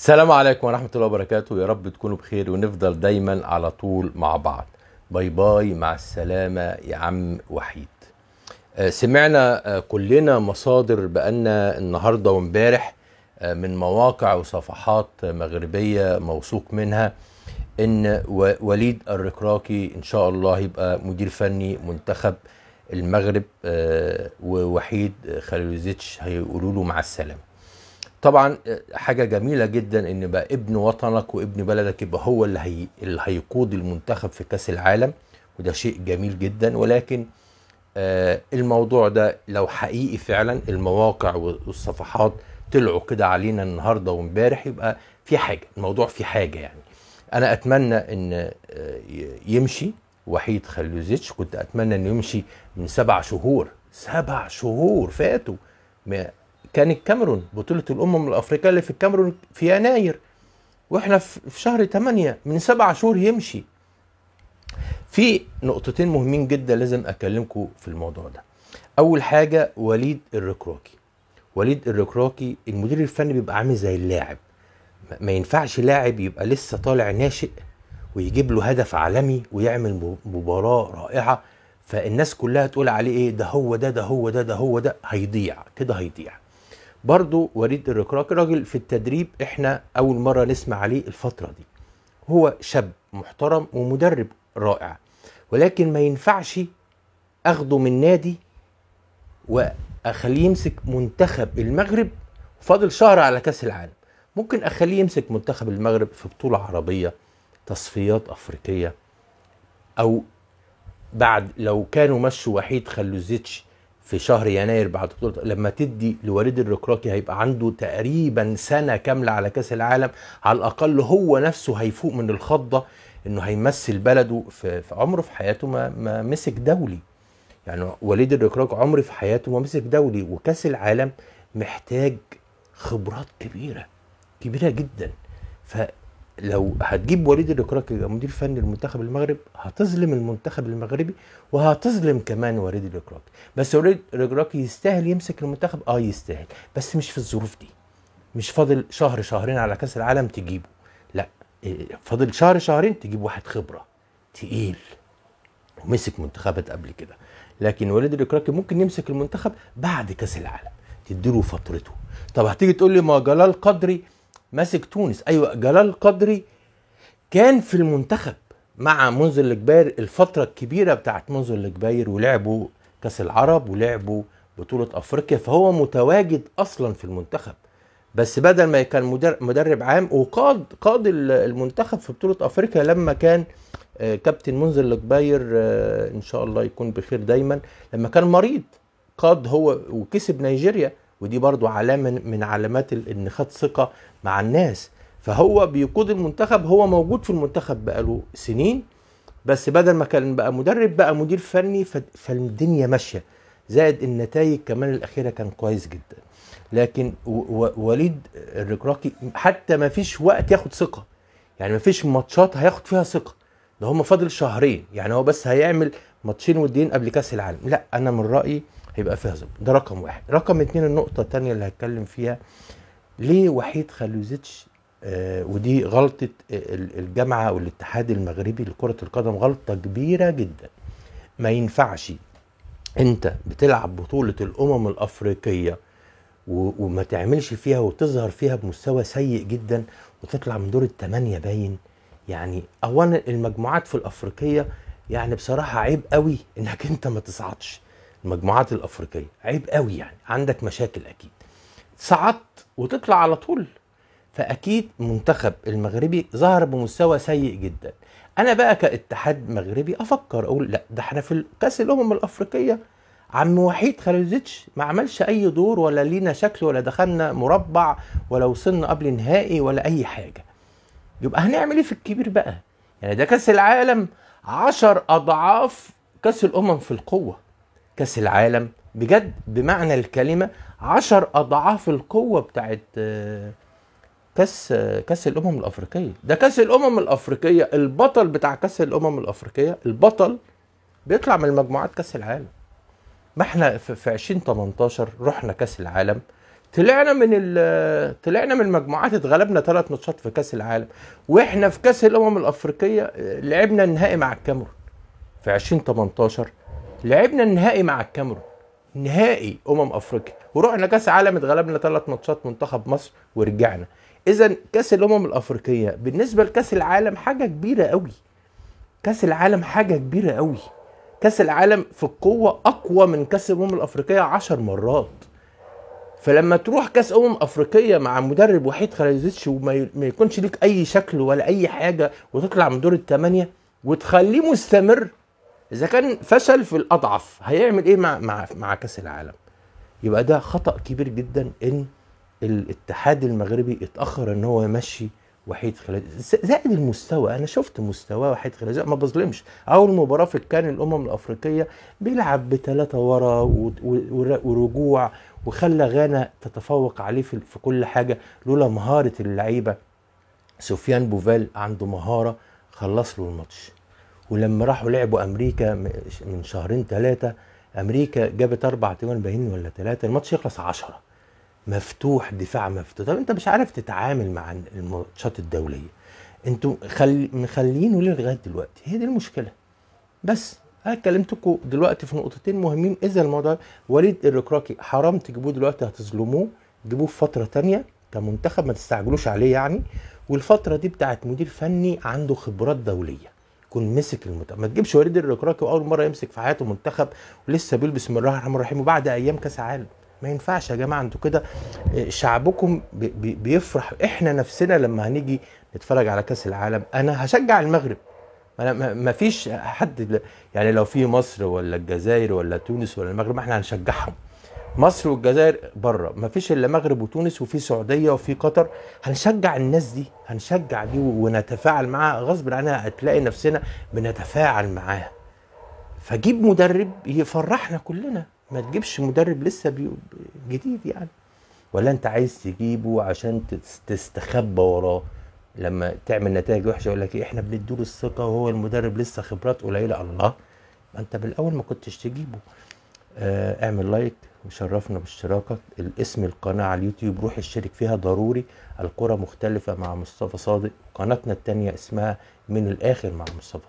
السلام عليكم ورحمة الله وبركاته يا رب تكونوا بخير ونفضل دايما على طول مع بعض باي باي مع السلامة يا عم وحيد آه، سمعنا آه، كلنا مصادر بأن النهاردة وامبارح آه، من مواقع وصفحات مغربية موثوق منها ان وليد الركراكي ان شاء الله يبقى مدير فني منتخب المغرب ووحيد خليلوزيتش هيقولوا له مع السلامه طبعا آه، حاجه جميله جدا ان بقى ابن وطنك وابن بلدك يبقى هو اللي هي اللي هيقود المنتخب في كاس العالم وده شيء جميل جدا ولكن آه الموضوع ده لو حقيقي فعلا المواقع والصفحات طلعوا كده علينا النهارده وامبارح يبقى في حاجه الموضوع في حاجه يعني انا اتمنى ان آه، يمشي وحيد خلوزيتش كنت اتمنى انه يمشي من سبع شهور سبع شهور فاتوا كان الكاميرون بطوله الامم الافريقيه اللي في الكاميرون في يناير واحنا في شهر 8 من سبع شهور يمشي في نقطتين مهمين جدا لازم اكلمكم في الموضوع ده اول حاجه وليد الركراكي وليد الركراكي المدير الفني بيبقى عامل زي اللاعب ما ينفعش لاعب يبقى لسه طالع ناشئ ويجيب له هدف عالمي ويعمل مباراه رائعه فالناس كلها تقول عليه ايه ده هو ده ده هو ده ده هو ده هيضيع كده هيضيع برضو وليد الركراكي راجل في التدريب احنا اول مره نسمع عليه الفتره دي هو شاب محترم ومدرب رائع ولكن ما ينفعش اخده من نادي واخليه يمسك منتخب المغرب فاضل شهر على كاس العالم ممكن اخليه يمسك منتخب المغرب في بطوله عربيه تصفيات افريقيه او بعد لو كانوا مشوا وحيد خلوا في شهر يناير بعد بطولة لما تدي لوليد الركراكي هيبقى عنده تقريبا سنة كاملة على كأس العالم على الأقل هو نفسه هيفوق من الخضة إنه هيمثل بلده في, في عمره في حياته ما, ما مسك دولي يعني وليد الركراكي عمري في حياته ما مسك دولي وكأس العالم محتاج خبرات كبيرة كبيرة جدا ف لو هتجيب وليد الاكراكي يبقى مدير فني لمنتخب المغرب هتظلم المنتخب المغربي وهتظلم كمان وليد الاكراكي بس وليد الاكراكي يستاهل يمسك المنتخب اه يستاهل بس مش في الظروف دي مش فاضل شهر شهرين على كاس العالم تجيبه لا آه، فاضل شهر شهرين تجيب واحد خبره تقيل ومسك منتخبات قبل كده لكن وليد الاكراكي ممكن يمسك المنتخب بعد كاس العالم تديله فترته طب هتيجي تقول لي ما جلال قدري ماسك تونس ايوه جلال قدري كان في المنتخب مع منذر الكبير الفتره الكبيره بتاعت منذر الكبير ولعبوا كاس العرب ولعبوا بطوله افريقيا فهو متواجد اصلا في المنتخب بس بدل ما كان مدرب عام وقاد قاد المنتخب في بطوله افريقيا لما كان آه، كابتن منذر الكبير آه، ان شاء الله يكون بخير دايما لما كان مريض قاد هو وكسب نيجيريا ودي برضو علامة من علامات ان خد ثقة مع الناس فهو بيقود المنتخب هو موجود في المنتخب بقاله سنين بس بدل ما كان بقى مدرب بقى مدير فني فالدنيا ماشية زائد النتائج كمان الأخيرة كان كويس جدا لكن وليد الركراكي حتى ما فيش وقت ياخد ثقة يعني ما فيش ماتشات هياخد فيها ثقة ده هم فاضل شهرين يعني هو بس هيعمل ماتشين ودين قبل كاس العالم لا انا من رايي هيبقى فيها ظلم ده رقم واحد رقم اتنين النقطة التانية اللي هتكلم فيها ليه وحيد خلوزيتش آه ودي غلطة آه، الجامعة والاتحاد المغربي لكرة القدم غلطة كبيرة جدا ما ينفعش انت بتلعب بطولة الأمم الأفريقية وما تعملش فيها وتظهر فيها بمستوى سيء جدا وتطلع من دور الثمانية باين يعني أولا المجموعات في الأفريقية يعني بصراحة عيب قوي إنك أنت ما تصعدش المجموعات الافريقيه عيب قوي يعني عندك مشاكل اكيد صعدت وتطلع على طول فاكيد منتخب المغربي ظهر بمستوى سيء جدا انا بقى كاتحاد مغربي افكر اقول لا ده احنا في كاس الامم الافريقيه عم وحيد خالدزيتش ما عملش اي دور ولا لينا شكل ولا دخلنا مربع ولا وصلنا قبل نهائي ولا اي حاجه يبقى هنعمل ايه في الكبير بقى يعني ده كاس العالم عشر اضعاف كاس الامم في القوه كاس العالم بجد بمعنى الكلمه عشر اضعاف القوه بتاعت آه، كاس كاس الامم الافريقيه ده كاس الامم الافريقيه البطل بتاع كاس الامم الافريقيه البطل بيطلع من المجموعات كاس العالم ما احنا في 2018 رحنا كاس العالم طلعنا من طلعنا من المجموعات اتغلبنا ثلاث ماتشات في كاس العالم واحنا في كاس الامم الافريقيه آه، لعبنا النهائي مع الكاميرون في 2018 لعبنا النهائي مع الكاميرون نهائي امم افريقيا ورحنا كاس عالم اتغلبنا ثلاث ماتشات منتخب مصر ورجعنا اذا كاس الامم الافريقيه بالنسبه لكاس العالم حاجه كبيره قوي كاس العالم حاجه كبيره قوي كاس العالم في القوه اقوى من كاس الامم الافريقيه عشر مرات فلما تروح كاس امم افريقيه مع مدرب وحيد خليزيتش وما يكونش ليك اي شكل ولا اي حاجه وتطلع من دور الثمانيه وتخليه مستمر اذا كان فشل في الاضعف هيعمل ايه مع مع مع كاس العالم يبقى ده خطا كبير جدا ان الاتحاد المغربي اتاخر ان هو يمشي وحيد خالد زائد المستوى انا شفت مستوى وحيد خالد ما بظلمش اول مباراه في كان الامم الافريقيه بيلعب بثلاثه ورا ورجوع وخلى غانا تتفوق عليه في كل حاجه لولا مهاره اللعيبه سفيان بوفال عنده مهاره خلص له الماتش ولما راحوا لعبوا امريكا من شهرين ثلاثه امريكا جابت اربع تجوان باين ولا ثلاثه الماتش يخلص 10 مفتوح دفاع مفتوح طب انت مش عارف تتعامل مع الماتشات الدوليه انتوا مخلينه ليه لغايه دلوقتي هي دي المشكله بس انا كلمتكم دلوقتي في نقطتين مهمين اذا الموضوع وليد الركراكي حرام تجيبوه دلوقتي هتظلموه جيبوه في فتره تانية كمنتخب ما تستعجلوش عليه يعني والفتره دي بتاعت مدير فني عنده خبرات دوليه يكون مسك المنتخب ما تجيبش وليد الركراكي واول مره يمسك في حياته منتخب ولسه بيلبس بسم الله الرحمن الرحيم وبعد ايام كاس عالم ما ينفعش يا جماعه انتوا كده آه، شعبكم بيفرح احنا نفسنا لما هنيجي نتفرج على كاس العالم انا هشجع المغرب انا ما فيش حد يعني لو في مصر ولا الجزائر ولا تونس ولا المغرب احنا هنشجعهم مصر والجزائر بره ما فيش الا مغرب وتونس وفي سعوديه وفي قطر هنشجع الناس دي هنشجع دي ونتفاعل معاها غصب عنها هتلاقي نفسنا بنتفاعل معاها فجيب مدرب يفرحنا كلنا ما تجيبش مدرب لسه جديد يعني ولا انت عايز تجيبه عشان تستخبى وراه لما تعمل نتائج وحشه يقول لك إيه، احنا بنديله الثقه وهو المدرب لسه خبرات قليله الله ما انت بالاول ما كنتش تجيبه آه، اعمل لايك وشرفنا باشتراكك الاسم القناة على اليوتيوب روح اشترك فيها ضروري القرى مختلفة مع مصطفى صادق قناتنا التانية اسمها من الآخر مع مصطفى صادق